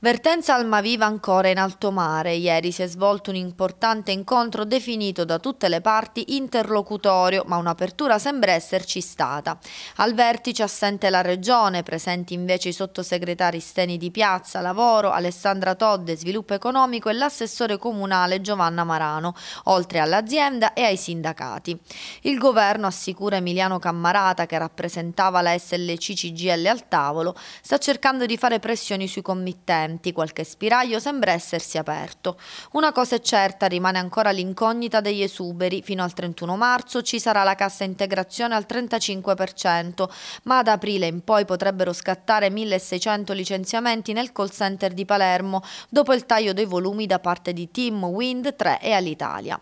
Vertenza Almaviva ancora in alto mare. Ieri si è svolto un importante incontro definito da tutte le parti interlocutorio, ma un'apertura sembra esserci stata. Al vertice assente la Regione, presenti invece i sottosegretari Steni di Piazza, Lavoro, Alessandra Todde, Sviluppo Economico e l'assessore comunale Giovanna Marano, oltre all'azienda e ai sindacati. Il governo, assicura Emiliano Cammarata, che rappresentava la SLC CGL al tavolo, sta cercando di fare pressioni sui committenti denti, qualche spiraglio sembra essersi aperto. Una cosa è certa, rimane ancora l'incognita degli esuberi. Fino al 31 marzo ci sarà la cassa integrazione al 35%, ma ad aprile in poi potrebbero scattare 1600 licenziamenti nel call center di Palermo, dopo il taglio dei volumi da parte di Team, Wind, 3 e Alitalia.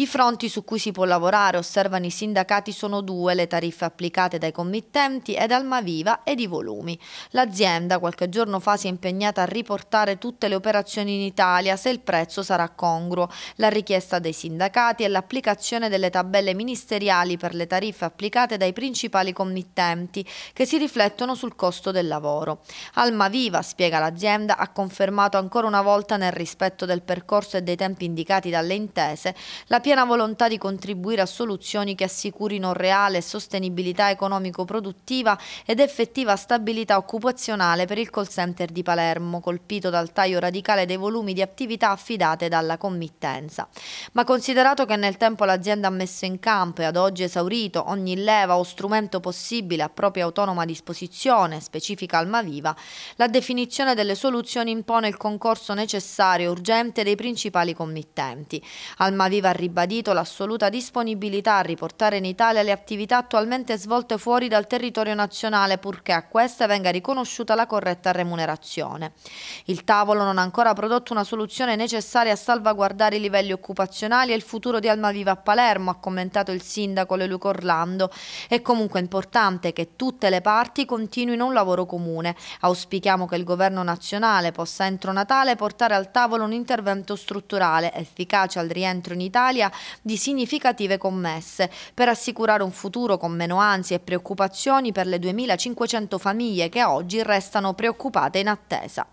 I fronti su cui si può lavorare, osservano i sindacati, sono due, le tariffe applicate dai committenti ed Almaviva ed i volumi. L'azienda qualche giorno fa si è impegnata a riportare tutte le operazioni in Italia se il prezzo sarà congruo. La richiesta dei sindacati è l'applicazione delle tabelle ministeriali per le tariffe applicate dai principali committenti che si riflettono sul costo del lavoro. Almaviva, spiega l'azienda, ha confermato ancora una volta nel rispetto del percorso e dei tempi indicati dalle intese la piena volontà di contribuire a soluzioni che assicurino reale sostenibilità economico-produttiva ed effettiva stabilità occupazionale per il call center di Palermo, colpito dal taglio radicale dei volumi di attività affidate dalla committenza. Ma considerato che nel tempo l'azienda ha messo in campo e ad oggi esaurito ogni leva o strumento possibile a propria autonoma disposizione, specifica Almaviva, la definizione delle soluzioni impone il concorso necessario e urgente dei principali committenti. Almaviva ha ribadito ribadito l'assoluta disponibilità a riportare in Italia le attività attualmente svolte fuori dal territorio nazionale purché a queste venga riconosciuta la corretta remunerazione. Il tavolo non ha ancora prodotto una soluzione necessaria a salvaguardare i livelli occupazionali e il futuro di Almaviva a Palermo, ha commentato il sindaco Leluco Orlando. È comunque importante che tutte le parti continuino un lavoro comune. Auspichiamo che il governo nazionale possa entro Natale portare al tavolo un intervento strutturale efficace al rientro in Italia seria di significative commesse, per assicurare un futuro con meno ansie e preoccupazioni per le 2500 famiglie che oggi restano preoccupate in attesa.